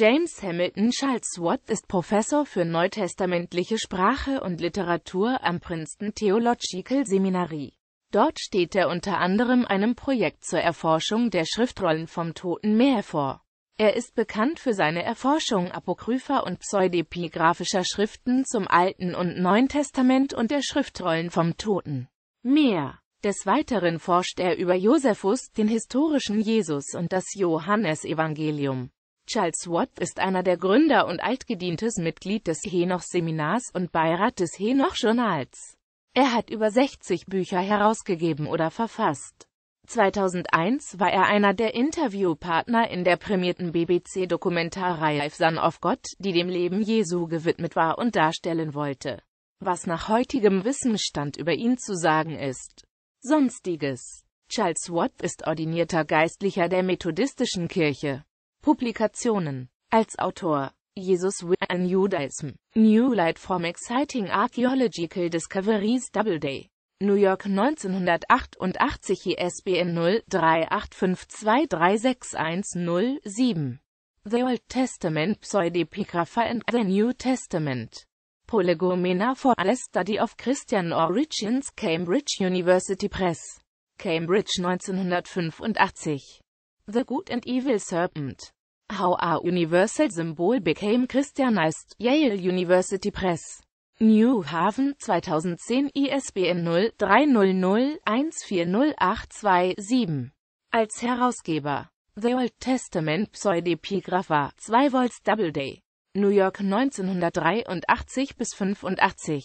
James Hamilton Charles Watt ist Professor für neutestamentliche Sprache und Literatur am Princeton Theological Seminary. Dort steht er unter anderem einem Projekt zur Erforschung der Schriftrollen vom Toten Meer vor. Er ist bekannt für seine Erforschung apokrypher und pseudepigraphischer Schriften zum Alten und Neuen Testament und der Schriftrollen vom Toten Meer. Des Weiteren forscht er über Josephus, den historischen Jesus und das Johannesevangelium. Charles Watt ist einer der Gründer und altgedientes Mitglied des Henoch-Seminars und Beirat des Henoch-Journals. Er hat über 60 Bücher herausgegeben oder verfasst. 2001 war er einer der Interviewpartner in der prämierten BBC-Dokumentarreihe Son of God, die dem Leben Jesu gewidmet war und darstellen wollte, was nach heutigem Wissensstand über ihn zu sagen ist. Sonstiges Charles Watt ist ordinierter Geistlicher der Methodistischen Kirche. Publikationen. Als Autor Jesus and Judaism, New Light from Exciting Archaeological Discoveries Doubleday. New York 1988 ISBN 0385236107. The Old Testament Pseudepigrapha and the New Testament. Polygomena for a Study of Christian Origins Cambridge University Press. Cambridge 1985. The Good and Evil Serpent. How a universal symbol became Christianized, Yale University Press. New Haven 2010 ISBN 0-300-1408227. Als Herausgeber The Old Testament Pseudepigrapha 2 Volts Doubleday. New York 1983 bis 85.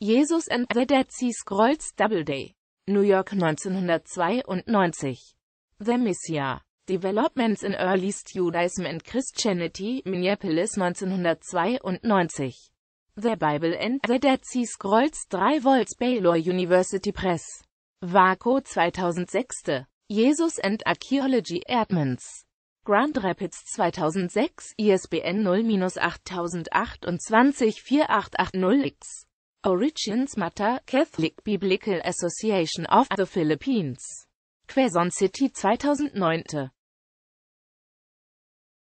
Jesus and the Dead Sea Scrolls Doubleday. New York 1992. The Messiah. Developments in Early Judaism and Christianity, Minneapolis 1992. The Bible and the Dead Sea Scrolls 3 Volts Baylor University Press. Waco 2006. Jesus and Archaeology Erdmans. Grand Rapids 2006, ISBN 0 8028 4880 x Origins Matter, Catholic Biblical Association of the Philippines. Quezon City 2009.